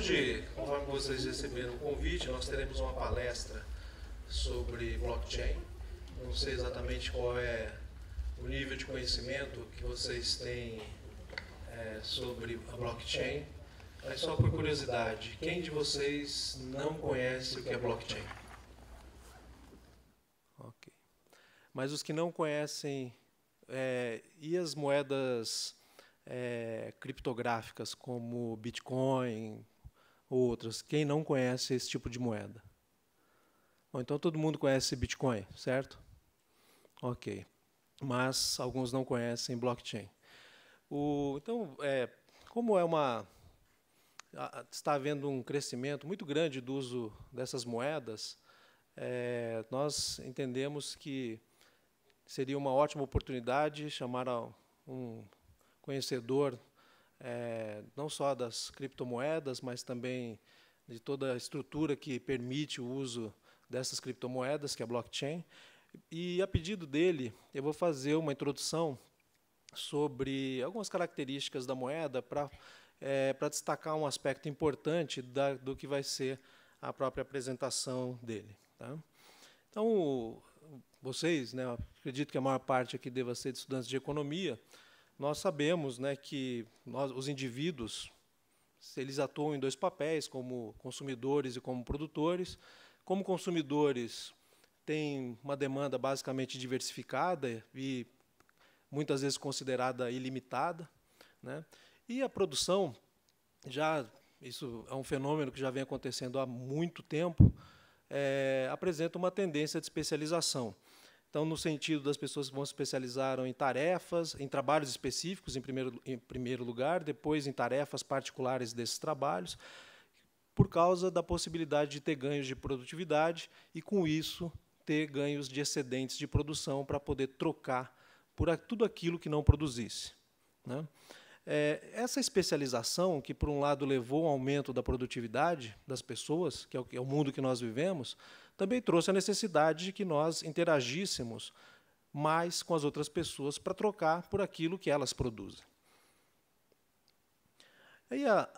Hoje, conforme vocês receberam o convite, nós teremos uma palestra sobre blockchain. Não sei exatamente qual é o nível de conhecimento que vocês têm é, sobre a blockchain, mas só por curiosidade, quem de vocês não conhece o que é blockchain? Ok. Mas os que não conhecem é, e as moedas é, criptográficas como Bitcoin, ou outras. Quem não conhece esse tipo de moeda? Bom, então todo mundo conhece Bitcoin, certo? Ok. Mas alguns não conhecem blockchain. O, então, é, como é uma está havendo um crescimento muito grande do uso dessas moedas, é, nós entendemos que seria uma ótima oportunidade chamar um conhecedor é, não só das criptomoedas, mas também de toda a estrutura que permite o uso dessas criptomoedas, que é a blockchain. E a pedido dele, eu vou fazer uma introdução sobre algumas características da moeda para é, para destacar um aspecto importante da, do que vai ser a própria apresentação dele. Tá? Então, vocês, né, acredito que a maior parte aqui deva ser de estudantes de economia, nós sabemos né, que nós, os indivíduos eles atuam em dois papéis, como consumidores e como produtores. Como consumidores, tem uma demanda basicamente diversificada e muitas vezes considerada ilimitada. Né? E a produção, já isso é um fenômeno que já vem acontecendo há muito tempo, é, apresenta uma tendência de especialização. Então, no sentido das pessoas que vão se especializar em tarefas, em trabalhos específicos, em primeiro, em primeiro lugar, depois em tarefas particulares desses trabalhos, por causa da possibilidade de ter ganhos de produtividade e, com isso, ter ganhos de excedentes de produção para poder trocar por tudo aquilo que não produzisse. Né? É, essa especialização, que por um lado levou ao aumento da produtividade das pessoas, que é o, que é o mundo que nós vivemos, também trouxe a necessidade de que nós interagíssemos mais com as outras pessoas para trocar por aquilo que elas produzem. Aí a,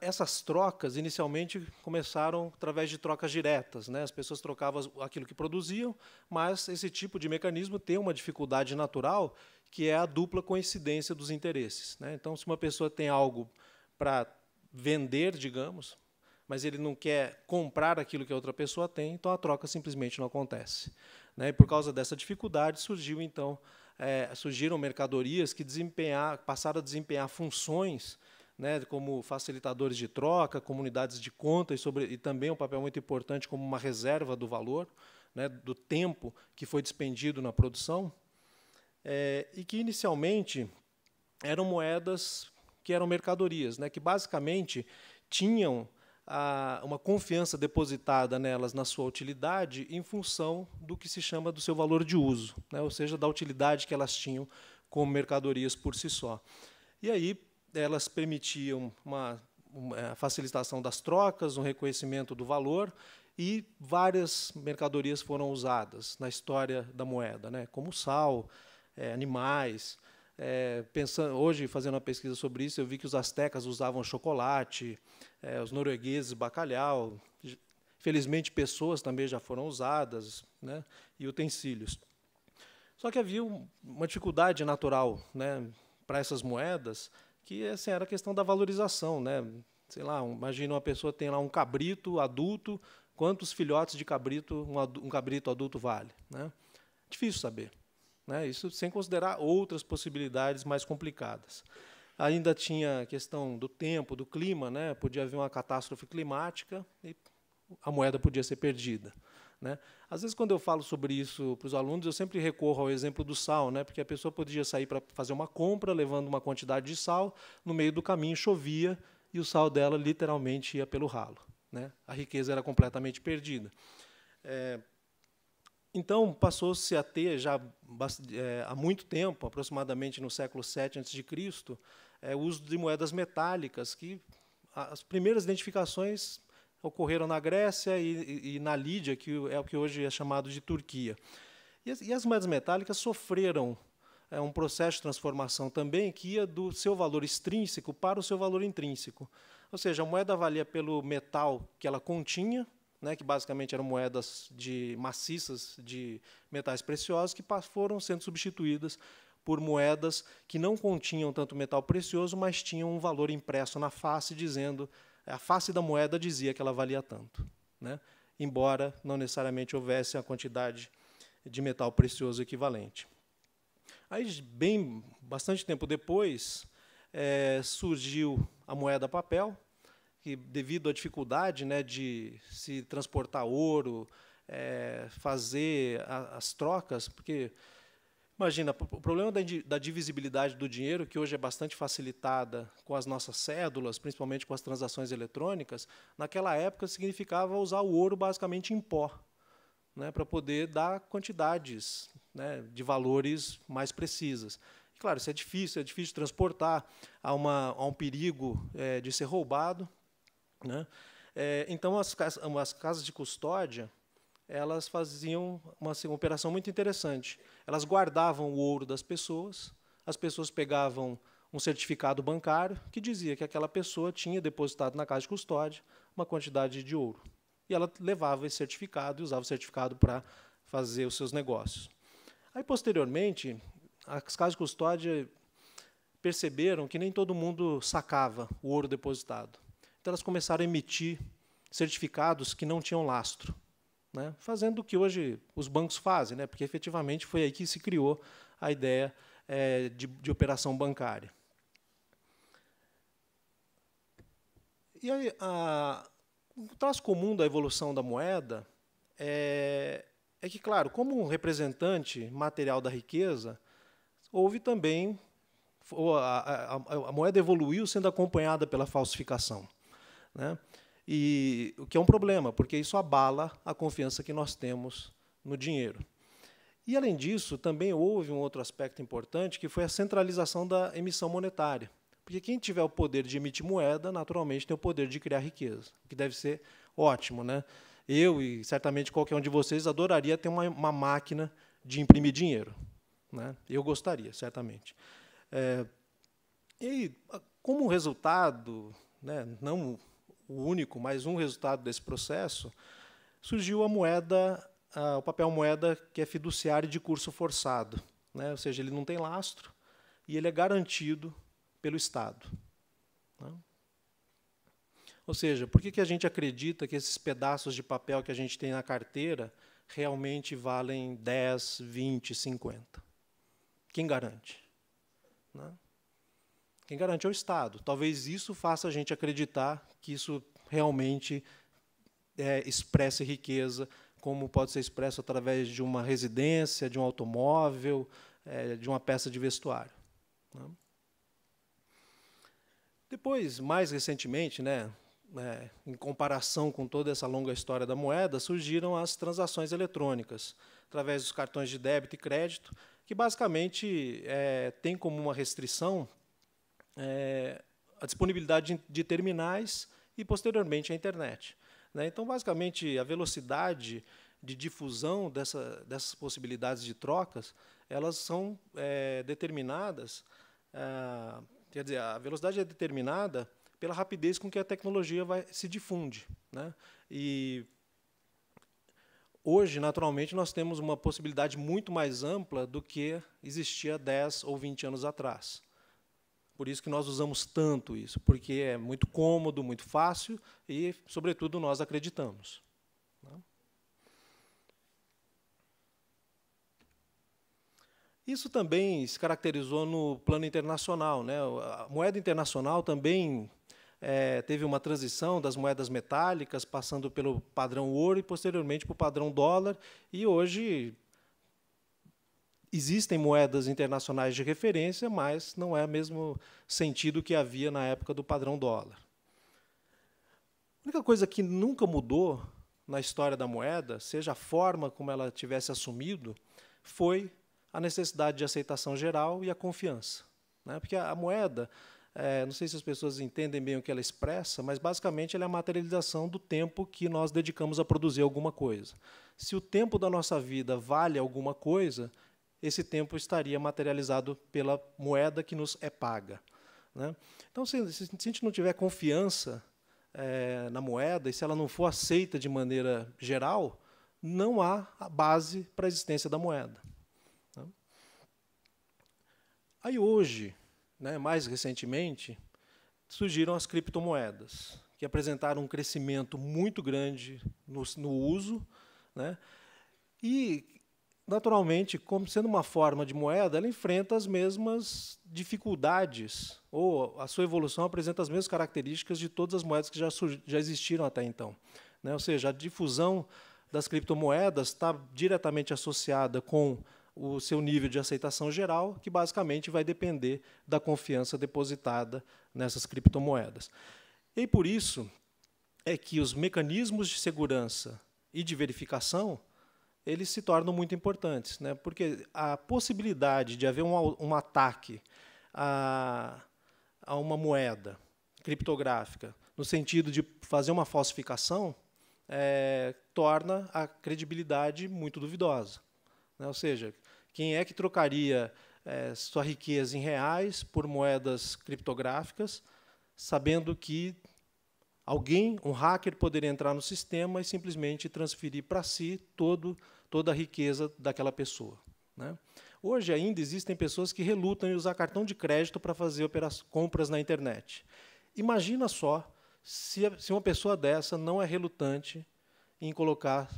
essas trocas inicialmente começaram através de trocas diretas, né? As pessoas trocavam aquilo que produziam, mas esse tipo de mecanismo tem uma dificuldade natural que é a dupla coincidência dos interesses. Né? Então, se uma pessoa tem algo para vender, digamos, mas ele não quer comprar aquilo que a outra pessoa tem, então a troca simplesmente não acontece. Né? E por causa dessa dificuldade surgiu então é, surgiram mercadorias que passaram a desempenhar funções né, como facilitadores de troca, comunidades de contas, sobre, e também um papel muito importante como uma reserva do valor, né, do tempo que foi despendido na produção, é, e que inicialmente eram moedas que eram mercadorias, né, que basicamente tinham a, ah, uma confiança depositada nelas na sua utilidade em função do que se chama do seu valor de uso, né, ou seja, da utilidade que elas tinham como mercadorias por si só. E aí, elas permitiam uma, uma é, facilitação das trocas, um reconhecimento do valor e várias mercadorias foram usadas na história da moeda, né? como sal, é, animais. É, pensando, hoje, fazendo uma pesquisa sobre isso, eu vi que os astecas usavam chocolate, é, os noruegueses bacalhau. Felizmente, pessoas também já foram usadas né? e utensílios. Só que havia uma dificuldade natural né? para essas moedas que assim, era a questão da valorização, né? Sei lá, imagina uma pessoa tem lá um cabrito adulto, quantos filhotes de cabrito um, um cabrito adulto vale, né? Difícil saber, né? Isso sem considerar outras possibilidades mais complicadas. Ainda tinha a questão do tempo, do clima, né? Podia haver uma catástrofe climática e a moeda podia ser perdida. Né? Às vezes, quando eu falo sobre isso para os alunos, eu sempre recorro ao exemplo do sal, né? porque a pessoa podia sair para fazer uma compra levando uma quantidade de sal, no meio do caminho chovia e o sal dela literalmente ia pelo ralo. Né? A riqueza era completamente perdida. É, então, passou-se a ter já é, há muito tempo, aproximadamente no século VII a.C., é, o uso de moedas metálicas, que as primeiras identificações ocorreram na Grécia e, e, e na Lídia, que é o que hoje é chamado de Turquia. E as, e as moedas metálicas sofreram é, um processo de transformação também que ia do seu valor extrínseco para o seu valor intrínseco. Ou seja, a moeda valia pelo metal que ela continha, né, que basicamente eram moedas de maciças de metais preciosos, que foram sendo substituídas por moedas que não continham tanto metal precioso, mas tinham um valor impresso na face dizendo a face da moeda dizia que ela valia tanto, né? embora não necessariamente houvesse a quantidade de metal precioso equivalente. Aí, bem, bastante tempo depois, é, surgiu a moeda papel, que devido à dificuldade né, de se transportar ouro, é, fazer a, as trocas, porque Imagina, o problema da divisibilidade do dinheiro, que hoje é bastante facilitada com as nossas cédulas, principalmente com as transações eletrônicas, naquela época significava usar o ouro basicamente em pó, né, para poder dar quantidades né, de valores mais precisas. E, claro, isso é difícil, é difícil transportar, há, uma, há um perigo é, de ser roubado. Né? É, então, as, as casas de custódia elas faziam uma, assim, uma operação muito interessante. Elas guardavam o ouro das pessoas, as pessoas pegavam um certificado bancário que dizia que aquela pessoa tinha depositado na casa de custódia uma quantidade de ouro. E ela levava esse certificado e usava o certificado para fazer os seus negócios. Aí, posteriormente, as casas de custódia perceberam que nem todo mundo sacava o ouro depositado. Então, elas começaram a emitir certificados que não tinham lastro né? fazendo o que hoje os bancos fazem, né? porque efetivamente foi aí que se criou a ideia é, de, de operação bancária. E aí, a, um traço comum da evolução da moeda é, é que, claro, como um representante material da riqueza, houve também a, a, a, moeda evoluiu sendo acompanhada pela falsificação. Né? E o que é um problema, porque isso abala a confiança que nós temos no dinheiro. E além disso, também houve um outro aspecto importante, que foi a centralização da emissão monetária. Porque quem tiver o poder de emitir moeda, naturalmente tem o poder de criar riqueza, que deve ser ótimo, né? Eu e certamente qualquer um de vocês adoraria ter uma, uma máquina de imprimir dinheiro, né? Eu gostaria, certamente. É, e como resultado, né, não o único, mas um resultado desse processo, surgiu a moeda, o papel moeda que é fiduciário de curso forçado. Né? Ou seja, ele não tem lastro e ele é garantido pelo Estado. Né? Ou seja, por que, que a gente acredita que esses pedaços de papel que a gente tem na carteira realmente valem 10, 20, 50? Quem garante? Né? Quem garante é o Estado. Talvez isso faça a gente acreditar que isso realmente é, expressa riqueza, como pode ser expresso através de uma residência, de um automóvel, é, de uma peça de vestuário. Né? Depois, mais recentemente, né, é, em comparação com toda essa longa história da moeda, surgiram as transações eletrônicas, através dos cartões de débito e crédito, que basicamente é, tem como uma restrição é, a disponibilidade de terminais e, posteriormente, a internet. Né? Então, basicamente, a velocidade de difusão dessa, dessas possibilidades de trocas, elas são é, determinadas, é, quer dizer, a velocidade é determinada pela rapidez com que a tecnologia vai, se difunde. Né? E hoje, naturalmente, nós temos uma possibilidade muito mais ampla do que existia 10 ou 20 anos atrás. Por isso que nós usamos tanto isso, porque é muito cômodo, muito fácil e, sobretudo, nós acreditamos. Né? Isso também se caracterizou no plano internacional. Né? A moeda internacional também é, teve uma transição das moedas metálicas, passando pelo padrão ouro e posteriormente para o padrão dólar, e hoje existem moedas internacionais de referência, mas não é o mesmo sentido que havia na época do padrão dólar. A única coisa que nunca mudou na história da moeda, seja a forma como ela tivesse assumido, foi a necessidade de aceitação geral e a confiança. Né? Porque a, moeda, é, não sei se as pessoas entendem bem o que ela expressa, mas basicamente ela é a materialização do tempo que nós dedicamos a produzir alguma coisa. Se o tempo da nossa vida vale alguma coisa, esse tempo estaria materializado pela moeda que nos é paga. Né? Então, se, se, a gente não tiver confiança é, na moeda e se ela não for aceita de maneira geral, não há base para a existência da moeda. Né? Aí hoje, né, mais recentemente, surgiram as criptomoedas, que apresentaram um crescimento muito grande no, no uso, né, e naturalmente, como sendo uma forma de moeda, ela enfrenta as mesmas dificuldades, ou a sua evolução apresenta as mesmas características de todas as moedas que já, já existiram até então. Né? Ou seja, a difusão das criptomoedas está diretamente associada com o seu nível de aceitação geral, que basicamente vai depender da confiança depositada nessas criptomoedas. E por isso é que os mecanismos de segurança e de verificação eles se tornam muito importantes, né? porque a possibilidade de haver um, um ataque a, a uma moeda criptográfica, no sentido de fazer uma falsificação, é, torna a credibilidade muito duvidosa. Né? Ou seja, quem é que trocaria é, sua riqueza em reais por moedas criptográficas, sabendo que Alguém, um hacker, poderia entrar no sistema e simplesmente transferir para si todo, toda a riqueza daquela pessoa. Né? Hoje ainda existem pessoas que relutam em usar cartão de crédito para fazer compras na internet. Imagina só se, se uma pessoa dessa não é relutante em colocar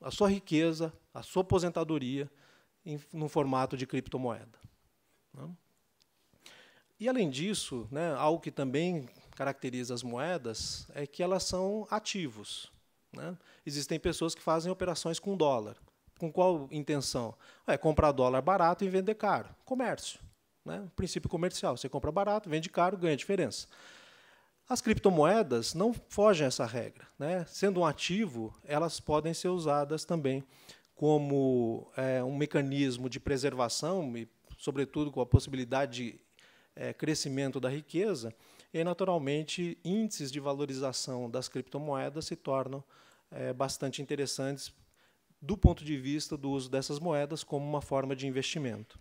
a sua riqueza, a sua aposentadoria, em, no formato de criptomoeda. Né? E, além disso, né, algo que também caracteriza as moedas é que elas são ativos. Né? Existem pessoas que fazem operações com dólar. Com qual intenção? É comprar dólar barato e vender caro. Comércio. Né? princípio comercial. Você compra barato, vende caro, ganha diferença. As criptomoedas não fogem a essa regra. Né? Sendo um ativo, elas podem ser usadas também como é, um mecanismo de preservação e, sobretudo, com a possibilidade de é, crescimento da riqueza e, naturalmente, índices de valorização das criptomoedas se tornam é, bastante interessantes do ponto de vista do uso dessas moedas como uma forma de investimento.